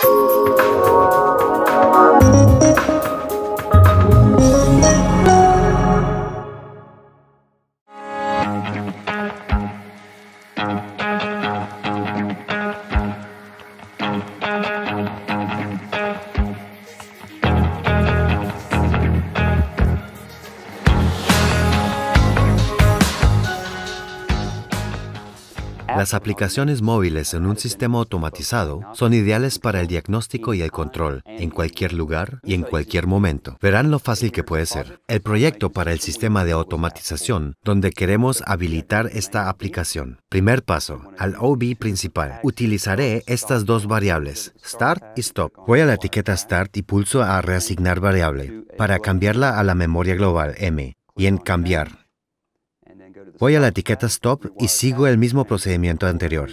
Thank you. Las aplicaciones móviles en un sistema automatizado son ideales para el diagnóstico y el control, en cualquier lugar y en cualquier momento. Verán lo fácil que puede ser. El proyecto para el sistema de automatización, donde queremos habilitar esta aplicación. Primer paso, al OB principal. Utilizaré estas dos variables, start y stop. Voy a la etiqueta start y pulso a reasignar variable, para cambiarla a la memoria global M, y en cambiar Voy a la etiqueta Stop y sigo el mismo procedimiento anterior.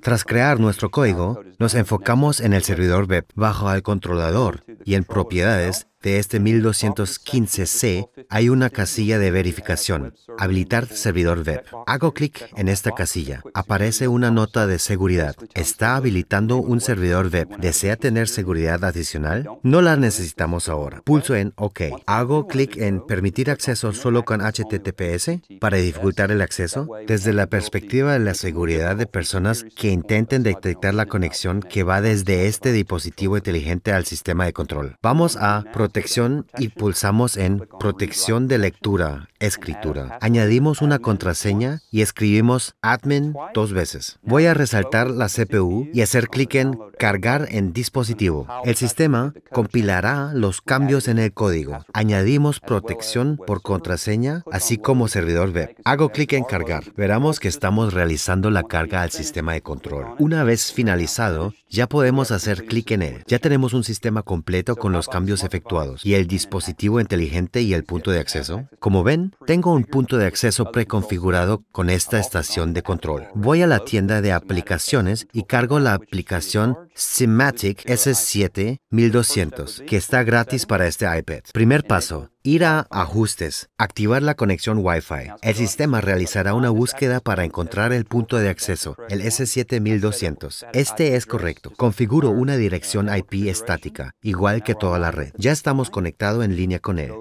Tras crear nuestro código, nos enfocamos en el servidor web bajo el controlador y en propiedades de este 1215C hay una casilla de verificación, habilitar servidor web. Hago clic en esta casilla. Aparece una nota de seguridad. ¿Está habilitando un servidor web? ¿Desea tener seguridad adicional? No la necesitamos ahora. Pulso en OK. Hago clic en permitir acceso solo con HTTPS para dificultar el acceso desde la perspectiva de la seguridad de personas que intenten detectar la conexión que va desde este dispositivo inteligente al sistema de control. Vamos a proteger protección y pulsamos en protección de lectura escritura. Añadimos una contraseña y escribimos admin dos veces. Voy a resaltar la CPU y hacer clic en cargar en dispositivo. El sistema compilará los cambios en el código. Añadimos protección por contraseña, así como servidor web. Hago clic en cargar. Veramos que estamos realizando la carga al sistema de control. Una vez finalizado, ya podemos hacer clic en él. Ya tenemos un sistema completo con los cambios efectuados y el dispositivo inteligente y el punto de acceso. Como ven, tengo un punto de acceso preconfigurado con esta estación de control. Voy a la tienda de aplicaciones y cargo la aplicación Sematic S7 1200, que está gratis para este iPad. Primer paso, ir a Ajustes, activar la conexión Wi-Fi. El sistema realizará una búsqueda para encontrar el punto de acceso, el S7200. Este es correcto. Configuro una dirección IP estática, igual que toda la red. Ya estamos conectados en línea con él.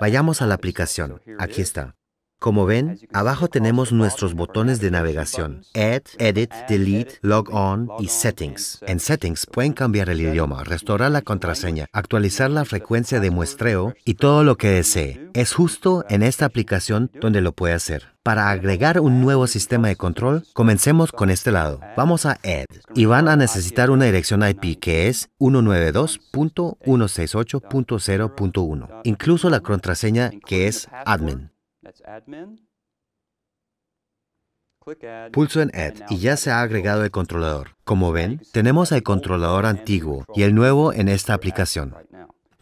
Vayamos a la aplicación. Aquí está. Como ven, abajo tenemos nuestros botones de navegación, Add, Edit, Delete, Log On y Settings. En Settings pueden cambiar el idioma, restaurar la contraseña, actualizar la frecuencia de muestreo y todo lo que desee. Es justo en esta aplicación donde lo puede hacer. Para agregar un nuevo sistema de control, comencemos con este lado. Vamos a Add y van a necesitar una dirección IP que es 192.168.0.1, incluso la contraseña que es admin. Pulso en Add y ya se ha agregado el controlador. Como ven, tenemos el controlador antiguo y el nuevo en esta aplicación.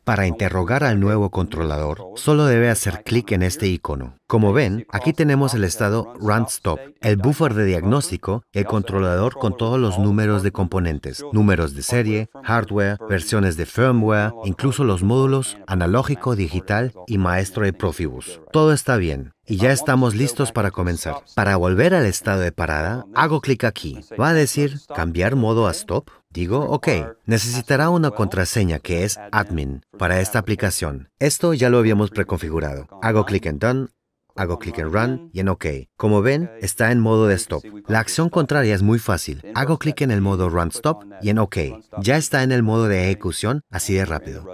Para interrogar al nuevo controlador, solo debe hacer clic en este icono. Como ven, aquí tenemos el estado run stop, el buffer de diagnóstico, el controlador con todos los números de componentes, números de serie, hardware, versiones de firmware, incluso los módulos analógico, digital y maestro de Profibus. Todo está bien. Y ya estamos listos para comenzar. Para volver al estado de parada, hago clic aquí. Va a decir cambiar modo a stop. Digo, ok, necesitará una contraseña que es admin para esta aplicación. Esto ya lo habíamos preconfigurado. Hago clic en Done hago clic en run y en OK. Como ven, está en modo de stop. La acción contraria es muy fácil. Hago clic en el modo run stop y en OK. Ya está en el modo de ejecución así de rápido.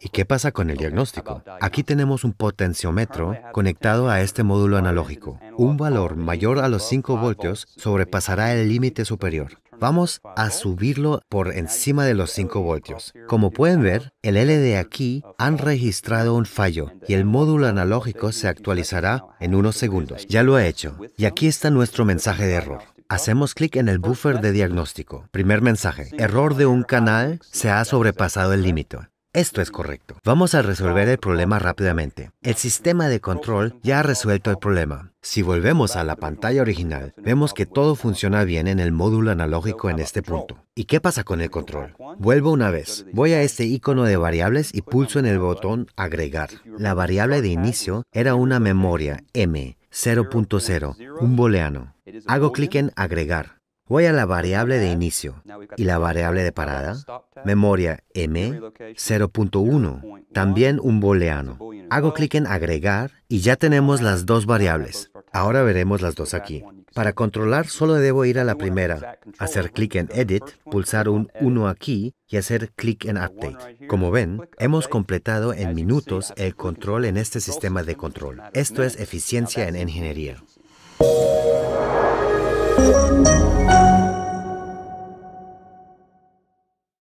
¿Y qué pasa con el diagnóstico? Aquí tenemos un potenciómetro conectado a este módulo analógico. Un valor mayor a los 5 voltios sobrepasará el límite superior. Vamos a subirlo por encima de los 5 voltios. Como pueden ver, el LED aquí han registrado un fallo y el módulo analógico se actualizará en unos segundos. Ya lo ha hecho. Y aquí está nuestro mensaje de error. Hacemos clic en el buffer de diagnóstico. Primer mensaje. Error de un canal se ha sobrepasado el límite. Esto es correcto. Vamos a resolver el problema rápidamente. El sistema de control ya ha resuelto el problema. Si volvemos a la pantalla original, vemos que todo funciona bien en el módulo analógico en este punto. ¿Y qué pasa con el control? Vuelvo una vez. Voy a este icono de variables y pulso en el botón Agregar. La variable de inicio era una memoria M 0.0, un booleano. Hago clic en Agregar. Voy a la variable de inicio y la variable de parada, memoria M 0.1, también un booleano. Hago clic en agregar y ya tenemos las dos variables. Ahora veremos las dos aquí. Para controlar solo debo ir a la primera, hacer clic en Edit, pulsar un 1 aquí y hacer clic en Update. Como ven, hemos completado en minutos el control en este sistema de control. Esto es eficiencia en ingeniería.